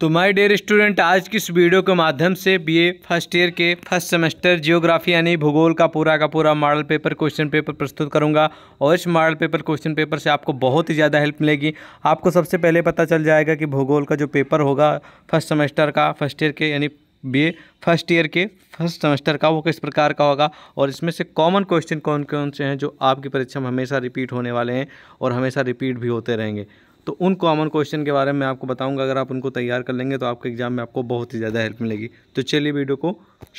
तो my dear student आज की इस वीडियो के माध्यम से बीए फर्स्ट ईयर के फर्स्ट सेमेस्टर जियोग्राफी यानी भूगोल का पूरा का पूरा मॉडल पेपर क्वेश्चन पेपर प्रस्तुत करूंगा और इस मॉडल पेपर क्वेश्चन पेपर से आपको बहुत ही ज़्यादा हेल्प मिलेगी आपको सबसे पहले पता चल जाएगा कि भूगोल का जो पेपर होगा फर्स्ट सेमेस्टर का फर्स्ट ईयर के यानी बी फर्स्ट ईयर के फर्स्ट सेमेस्टर का वो किस प्रकार का होगा और इसमें से कॉमन क्वेश्चन कौन कौन से हैं जो आपकी परीक्षा में हमेशा रिपीट होने वाले हैं और हमेशा रिपीट भी होते रहेंगे तो उन कॉमन क्वेश्चन के बारे में आपको बताऊंगा अगर आप उनको तैयार कर लेंगे तो आपके एग्ज़ाम में आपको बहुत ही ज़्यादा हेल्प मिलेगी तो चलिए वीडियो को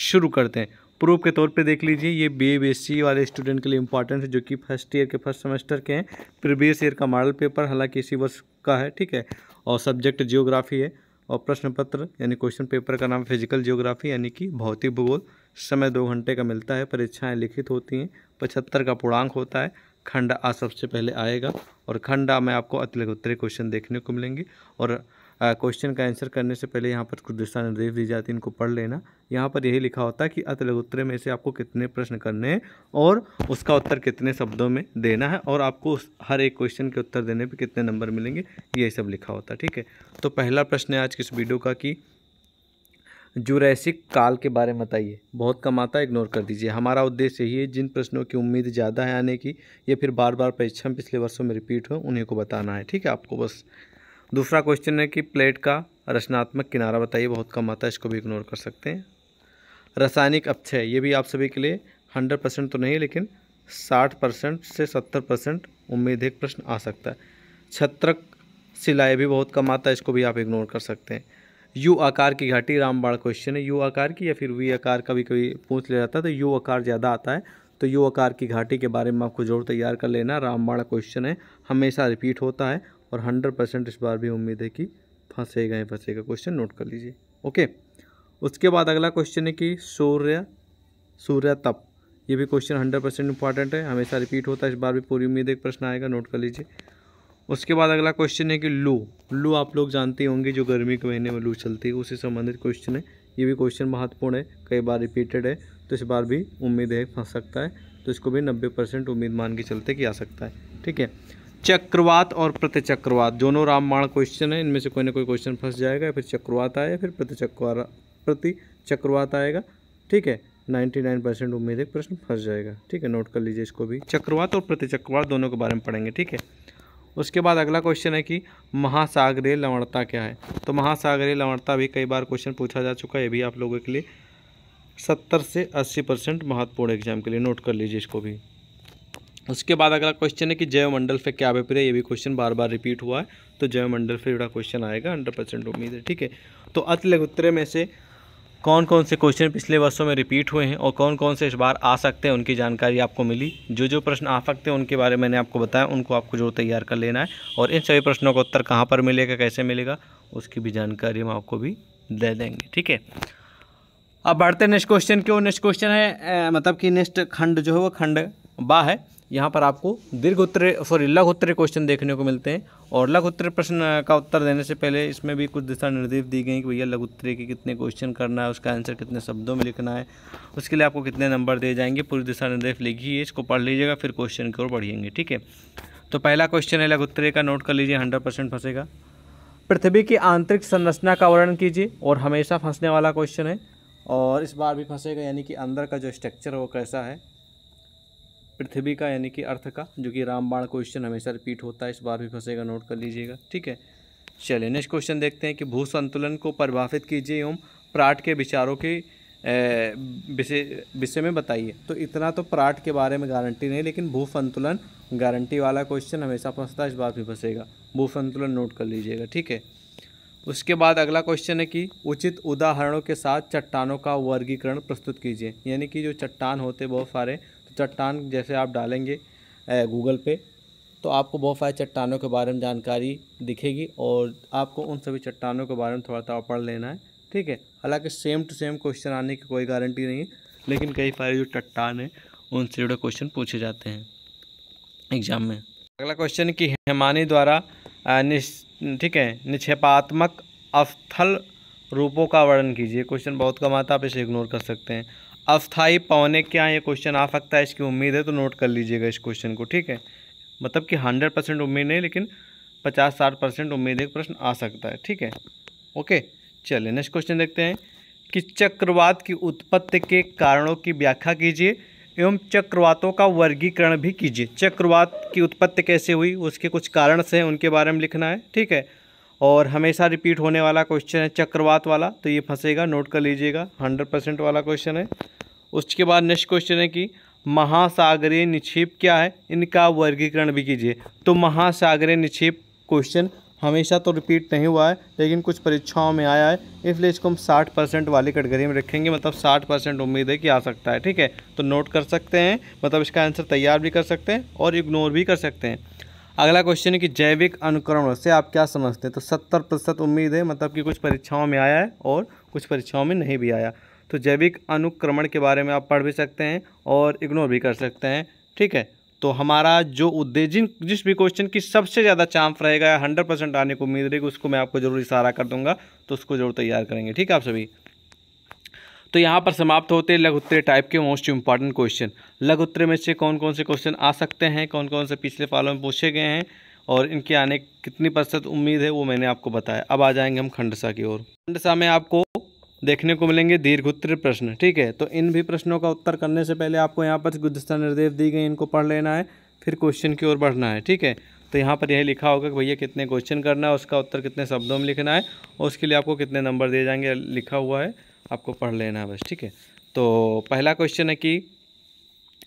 शुरू करते हैं प्रूफ के तौर पे देख लीजिए ये बी बी सी वाले स्टूडेंट के लिए इंपॉर्टेंट है जो कि फर्स्ट ईयर के फर्स्ट सेमेस्टर के हैं प्रीवियस ईयर का मॉडल पेपर हालाँकि इसी वर्ष का है ठीक है और सब्जेक्ट जियोग्राफी है और प्रश्न पत्र यानी क्वेश्चन पेपर का नाम फिजिकल जियोग्राफी यानी कि भौतिक भूगोल समय दो घंटे का मिलता है परीक्षाएँ लिखित होती हैं पचहत्तर का पूर्णांक होता है खंड आ सबसे पहले आएगा और खंड आ में आपको अतिलगोत्तरी क्वेश्चन देखने को मिलेंगे और क्वेश्चन का आंसर करने से पहले यहाँ पर कुछ दिशा निर्देश दी जाती है इनको पढ़ लेना यहाँ पर यही लिखा होता है कि अतिलगोत्तरी में से आपको कितने प्रश्न करने हैं और उसका उत्तर कितने शब्दों में देना है और आपको हर एक क्वेश्चन के उत्तर देने पर कितने नंबर मिलेंगे यही सब लिखा होता है ठीक है तो पहला प्रश्न है आज किस वीडियो का कि जुरैसिक काल के बारे में बताइए बहुत कम आता है इग्नोर कर दीजिए हमारा उद्देश्य यही है जिन प्रश्नों की उम्मीद ज़्यादा है आने की या फिर बार बार परीक्षा पिछले वर्षों में रिपीट हो उन्हीं को बताना है ठीक है आपको बस दूसरा क्वेश्चन है कि प्लेट का रचनात्मक किनारा बताइए बहुत कम आता है इसको भी इग्नोर कर सकते हैं रासायनिक अपक्षय ये भी आप सभी के लिए हंड्रेड परसेंट तो नहीं लेकिन साठ परसेंट से सत्तर परसेंट उम्मीद एक प्रश्न आ सकता है छत्रक सिलाई भी बहुत कम आता है इसको भी आप इग्नोर कर सकते हैं यू आकार की घाटी रामबाड़ क्वेश्चन है यू आकार की या फिर वी आकार का भी कभी पूछ लिया जाता है तो यू आकार ज़्यादा आता है तो यू आकार की घाटी के बारे में आपको जरूर तैयार कर लेना रामबाड़ा क्वेश्चन है हमेशा रिपीट होता है और हंड्रेड परसेंट इस बार भी उम्मीद है कि फंसेगा ही फंसेगा क्वेश्चन नोट कर लीजिए ओके उसके बाद अगला क्वेश्चन है कि सूर्य सूर्य तप ये भी क्वेश्चन हंड्रेड परसेंट इंपॉर्टेंट है हमेशा रिपीट होता है इस बार भी पूरी उम्मीद एक प्रश्न आएगा नोट कर लीजिए उसके बाद अगला क्वेश्चन है कि लू लू आप लोग जानते होंगे जो गर्मी के महीने में लू चलती है उससे संबंधित क्वेश्चन है ये भी क्वेश्चन महत्वपूर्ण है कई बार रिपीटेड है तो इस बार भी उम्मीद है फंस सकता है तो इसको भी नब्बे परसेंट उम्मीद मान के चलते कि आ सकता है ठीक है चक्रवात और प्रतिचक्रवात दोनों रामबाण क्वेश्चन है इनमें से कोई ना कोई क्वेश्चन फंस जाएगा फिर चक्रवात आया फिर प्रतिचक्र प्रति चक्रवात आएगा ठीक है 99 परसेंट उम्मीद है प्रश्न फंस जाएगा ठीक है नोट कर लीजिए इसको भी चक्रवात और प्रतिचक्रवात दोनों के बारे में पढ़ेंगे ठीक है उसके बाद अगला क्वेश्चन है कि महासागरीय लवणता क्या है तो महासागरीय लवणता भी कई बार क्वेश्चन पूछा जा चुका है ये भी आप लोगों के लिए सत्तर से अस्सी परसेंट महत्वपूर्ण एग्जाम के लिए नोट कर लीजिए इसको भी उसके बाद अगला क्वेश्चन है कि जैवमंडल फिर क्या अभिप्रिय ये भी क्वेश्चन बार बार रिपीट हुआ है तो जैवमंडल फिर जुड़ा क्वेश्चन आएगा हंड्रेड परसेंट उम्मीद है ठीक है तो अति लघुत्तरे में से कौन कौन से क्वेश्चन पिछले वर्षों में रिपीट हुए हैं और कौन कौन से इस बार आ सकते हैं उनकी जानकारी आपको मिली जो जो प्रश्न आ सकते हैं उनके बारे में मैंने आपको बताया उनको आपको जो तैयार कर लेना है और इन सभी प्रश्नों का उत्तर कहाँ पर मिलेगा कैसे मिलेगा उसकी भी जानकारी हम आपको भी दे देंगे ठीक है अब बढ़ते नेक्स्ट क्वेश्चन क्यों नेक्स्ट क्वेश्चन है मतलब कि नेक्स्ट खंड जो है वो खंड बा है यहाँ पर आपको दीर्घ उत्तर सॉरी लघ उत्तरीय क्वेश्चन देखने को मिलते हैं और लघ उत्तर प्रश्न का उत्तर देने से पहले इसमें भी कुछ दिशा निर्देश दी गए कि भैया लघ उत्तरीय के कितने क्वेश्चन करना है उसका आंसर कितने शब्दों में लिखना है उसके लिए आपको कितने नंबर दिए जाएंगे पूरी दिशा निर्देश लिखिए इसको पढ़ लीजिएगा फिर क्वेश्चन की ओर बढ़िएंगे ठीक है तो पहला क्वेश्चन है लघ उत्तरीय का नोट कर लीजिए हंड्रेड परसेंट फंसेगा पृथ्वी की आंतरिक संरचना का वर्णन कीजिए और हमेशा फंसने वाला क्वेश्चन है और इस बार भी फंसेगा यानी कि अंदर का जो स्ट्रक्चर है वो कैसा है पृथ्वी का यानी कि अर्थ का जो कि रामबाण क्वेश्चन हमेशा रिपीट होता है इस बार भी फंसेगा नोट कर लीजिएगा ठीक है चलिए नेक्स्ट क्वेश्चन देखते हैं कि भू संतुलन को परिभाषित कीजिए एवं प्राट के विचारों के विषय विषय में बताइए तो इतना तो प्राट के बारे में गारंटी नहीं लेकिन भू संतुलन गारंटी वाला क्वेश्चन हमेशा फंसता है इस बार भी फंसेगा भू संतुलन नोट कर लीजिएगा ठीक है उसके बाद अगला क्वेश्चन है कि उचित उदाहरणों के साथ चट्टानों का वर्गीकरण प्रस्तुत कीजिए यानी कि जो चट्टान होते बहुत सारे चट्टान जैसे आप डालेंगे गूगल पे तो आपको बहुत सारे चट्टानों के बारे में जानकारी दिखेगी और आपको उन सभी चट्टानों के बारे में थोड़ा थोड़ा पढ़ लेना है ठीक है हालांकि सेम टू सेम क्वेश्चन आने की कोई गारंटी नहीं है लेकिन कई सारे जो चट्टान हैं उनसे जुड़े क्वेश्चन पूछे जाते हैं एग्जाम में अगला क्वेश्चन कि हेमानी द्वारा ठीक है निक्षेपात्मक अस्थल रूपों का वर्णन कीजिए क्वेश्चन बहुत कम आता आप इसे इग्नोर कर सकते हैं अस्थाई पौने क्या ये क्वेश्चन आ सकता है इसकी उम्मीद है तो नोट कर लीजिएगा इस क्वेश्चन को ठीक है मतलब कि हंड्रेड परसेंट उम्मीद नहीं लेकिन पचास साठ परसेंट उम्मीद एक प्रश्न आ सकता है ठीक है ओके चलिए नेक्स्ट क्वेश्चन देखते हैं कि चक्रवात की उत्पत्ति के कारणों की व्याख्या कीजिए एवं चक्रवातों का वर्गीकरण भी कीजिए चक्रवात की उत्पत्ति कैसे हुई उसके कुछ कारण से उनके बारे में लिखना है ठीक है और हमेशा रिपीट होने वाला क्वेश्चन है चक्रवात वाला तो ये फंसेगा नोट कर लीजिएगा हंड्रेड परसेंट वाला क्वेश्चन है उसके बाद नेक्स्ट क्वेश्चन है कि महासागरीय निक्षेप क्या है इनका वर्गीकरण भी कीजिए तो महासागरीय निक्षेप क्वेश्चन हमेशा तो रिपीट नहीं हुआ है लेकिन कुछ परीक्षाओं में आया है इसलिए इसको हम साठ परसेंट वाली कैटेगरी में रखेंगे मतलब साठ परसेंट उम्मीद है कि आ सकता है ठीक है तो नोट कर सकते हैं मतलब इसका आंसर तैयार भी कर सकते हैं और इग्नोर भी कर सकते हैं अगला क्वेश्चन है कि जैविक अनुकरण से आप क्या समझते हैं तो सत्तर प्रतिशत उम्मीद है मतलब कि कुछ परीक्षाओं में आया है और कुछ परीक्षाओं में नहीं भी आया तो जैविक अनुक्रमण के बारे में आप पढ़ भी सकते हैं और इग्नोर भी कर सकते हैं ठीक है तो हमारा जो उद्देश्य जिन जिस भी क्वेश्चन की सबसे ज़्यादा चांस रहेगा हंड्रेड परसेंट आने को उम्मीद रहेगी उसको मैं आपको जरूर इशारा कर दूंगा तो उसको जरूर तैयार करेंगे ठीक है आप सभी तो यहाँ पर समाप्त होते हैं लघु टाइप के मोस्ट इंपॉर्टेंट क्वेश्चन लघु में से कौन कौन से क्वेश्चन आ सकते हैं कौन कौन से पिछले पालों में पूछे गए हैं और इनके आने कितनी प्रतिशत उम्मीद है वो मैंने आपको बताया अब आ जाएंगे हम खंडसा की ओर खंडसा में आपको देखने को मिलेंगे दीर्घ उत्तर प्रश्न ठीक है तो इन भी प्रश्नों का उत्तर करने से पहले आपको यहाँ पर कुछ निर्देश दी गई इनको पढ़ लेना है फिर क्वेश्चन की ओर बढ़ना है ठीक है तो यहाँ पर यह लिखा होगा कि भैया कितने क्वेश्चन करना है उसका उत्तर कितने शब्दों में लिखना है और उसके लिए आपको कितने नंबर दिए जाएंगे लिखा हुआ है आपको पढ़ लेना है बस ठीक है तो पहला क्वेश्चन है कि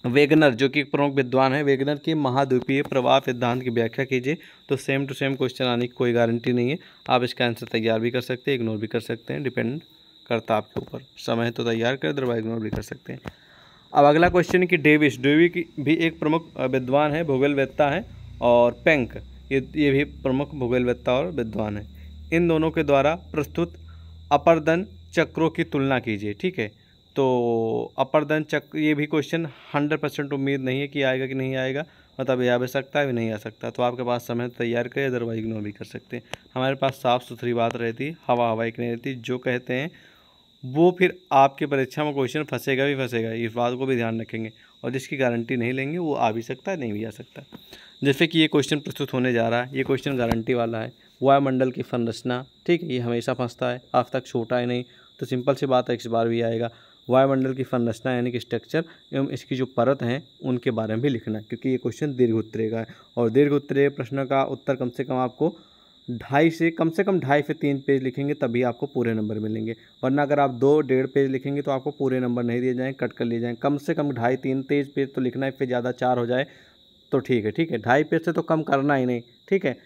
वेगनर जो कि प्रमुख विद्वान है वेगनर की महाद्वीपीय प्रवाह सिद्धांत की व्याख्या कीजिए तो सेम टू सेम क्वेश्चन आने की कोई गारंटी नहीं है आप इसका आंसर तैयार भी कर सकते हैं इग्नोर भी कर सकते हैं डिपेंड करता आपके ऊपर समय तो तैयार कर दरवा इग्नोर भी कर सकते हैं अब अगला क्वेश्चन है कि डेविस डेवी की भी एक प्रमुख विद्वान है भूगोलवेत्ता है और पेंक ये ये भी प्रमुख भूगोलवेत्ता और विद्वान है इन दोनों के द्वारा प्रस्तुत अपरदन चक्रों की तुलना कीजिए ठीक है तो अपर दन चक्र ये भी क्वेश्चन हंड्रेड परसेंट उम्मीद नहीं है कि आएगा कि नहीं आएगा मतलब ये आ भी सकता है भी नहीं आ सकता तो आपके पास समय तैयार करें अदरवाइज इग्नोर भी कर सकते हैं हमारे पास साफ़ सुथरी बात रहती हवा हवाई की नहीं रहती जो कहते हैं वो फिर आपकी परीक्षा में क्वेश्चन फंसेगा भी फंसेगा इस बात को भी ध्यान रखेंगे और जिसकी गारंटी नहीं लेंगे वो आ भी सकता है नहीं भी आ सकता जैसे कि ये क्वेश्चन प्रस्तुत होने जा रहा है ये क्वेश्चन गारंटी वाला है वायुमंडल की संरचना ठीक है ये हमेशा फंसता है आज तक छोटा है नहीं तो सिंपल सी बात है इस बार भी आएगा वायुमंडल की संरचना यानी कि स्ट्रक्चर एवं इसकी जो परत हैं उनके बारे में भी लिखना क्योंकि ये क्वेश्चन दीर्घ उत्तरे का है और दीर्घ उत्तरे प्रश्न का उत्तर कम से कम आपको ढाई से कम से कम ढाई से तीन पेज लिखेंगे तभी आपको पूरे नंबर मिलेंगे वरना अगर आप दो डेढ़ पेज लिखेंगे तो आपको पूरे नंबर नहीं दिए जाएँ कट कर लिए जाएँ कम से कम ढाई तीन तेज पेज तो लिखना है फिर ज़्यादा चार हो जाए तो ठीक है ठीक है ढाई पेज से तो कम करना ही नहीं ठीक है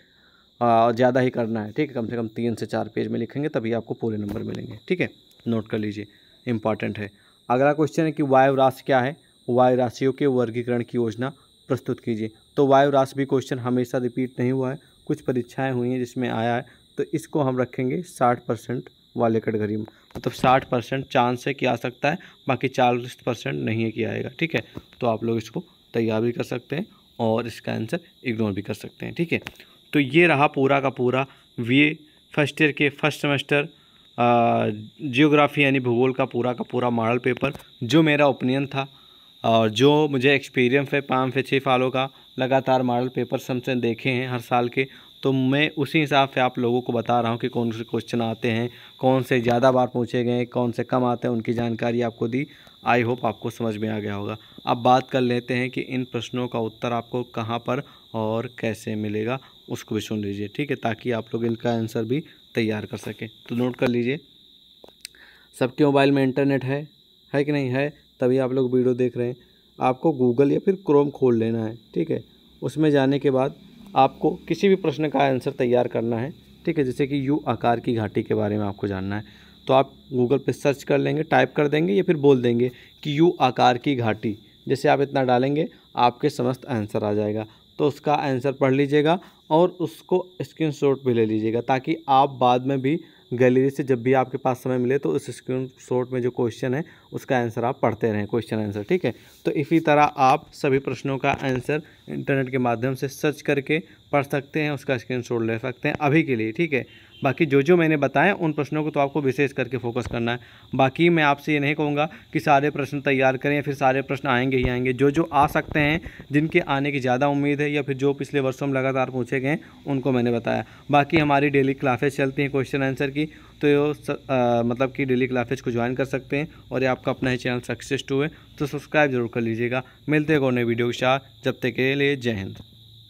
ज़्यादा ही करना है ठीक है कम से कम तीन से चार पेज में लिखेंगे तभी आपको पूरे नंबर मिलेंगे ठीक है नोट कर लीजिए इंपॉर्टेंट है अगला क्वेश्चन है कि वायु राशि क्या है वायु राशियों के वर्गीकरण की योजना प्रस्तुत कीजिए तो वायु राशि भी क्वेश्चन हमेशा रिपीट नहीं हुआ है कुछ परीक्षाएं हुई हैं जिसमें आया है तो इसको हम रखेंगे साठ परसेंट वाले कटघरी में मतलब साठ परसेंट चांस है कि आ सकता है बाकी चालीस परसेंट नहीं है कि आएगा ठीक है तो आप लोग इसको तैयार भी कर सकते हैं और इसका आंसर इग्नोर भी कर सकते हैं ठीक है तो ये रहा पूरा का पूरा वी फर्स्ट ईयर के फर्स्ट सेमेस्टर जियोग्राफी यानी भूगोल का पूरा का पूरा मॉडल पेपर जो मेरा ओपिनियन था और जो मुझे एक्सपीरियंस है पाँच से छः सालों का लगातार मॉडल पेपर हमसे देखे हैं हर साल के तो मैं उसी हिसाब से आप लोगों को बता रहा हूँ कि कौन से क्वेश्चन आते हैं कौन से ज़्यादा बार पूछे गए कौन से कम आते हैं उनकी जानकारी आपको दी आई होप आपको समझ में आ गया होगा अब बात कर लेते हैं कि इन प्रश्नों का उत्तर आपको कहाँ पर और कैसे मिलेगा उसको भी सुन लीजिए ठीक है ताकि आप लोग इनका आंसर भी तैयार कर सकें तो नोट कर लीजिए सबके मोबाइल में इंटरनेट है है कि नहीं है तभी आप लोग वीडियो देख रहे हैं आपको गूगल या फिर क्रोम खोल लेना है ठीक है उसमें जाने के बाद आपको किसी भी प्रश्न का आंसर तैयार करना है ठीक है जैसे कि यू आकार की घाटी के बारे में आपको जानना है तो आप गूगल पे सर्च कर लेंगे टाइप कर देंगे या फिर बोल देंगे कि यू आकार की घाटी जैसे आप इतना डालेंगे आपके समस्त आंसर आ जाएगा तो उसका आंसर पढ़ लीजिएगा और उसको स्क्रीन भी ले लीजिएगा ताकि आप बाद में भी गैलरी से जब भी आपके पास समय मिले तो उस स्क्रीन शॉट में जो क्वेश्चन है उसका आंसर आप पढ़ते रहें क्वेश्चन आंसर ठीक है तो इसी तरह आप सभी प्रश्नों का आंसर इंटरनेट के माध्यम से सर्च करके पढ़ सकते हैं उसका स्क्रीन शॉट ले सकते हैं अभी के लिए ठीक है बाकी जो जो मैंने बताए उन प्रश्नों को तो आपको विशेष करके फोकस करना है बाकी मैं आपसे ये नहीं कहूँगा कि सारे प्रश्न तैयार करें फिर सारे प्रश्न आएंगे ही आएंगे जो जो आ सकते हैं जिनके आने की ज़्यादा उम्मीद है या फिर जो पिछले वर्षों में लगातार पूछे गए उनको मैंने बताया बाकी हमारी डेली क्लासेज चलती हैं क्वेश्चन आंसर की तो स, आ, मतलब कि डेली क्लासेज को ज्वाइन कर सकते हैं और ये आपका अपना ही चैनल सक्सेस टू है तो सब्सक्राइब जरूर कर लीजिएगा मिलते हैं और नए वीडियो के साथ जब तक के लिए जय हिंद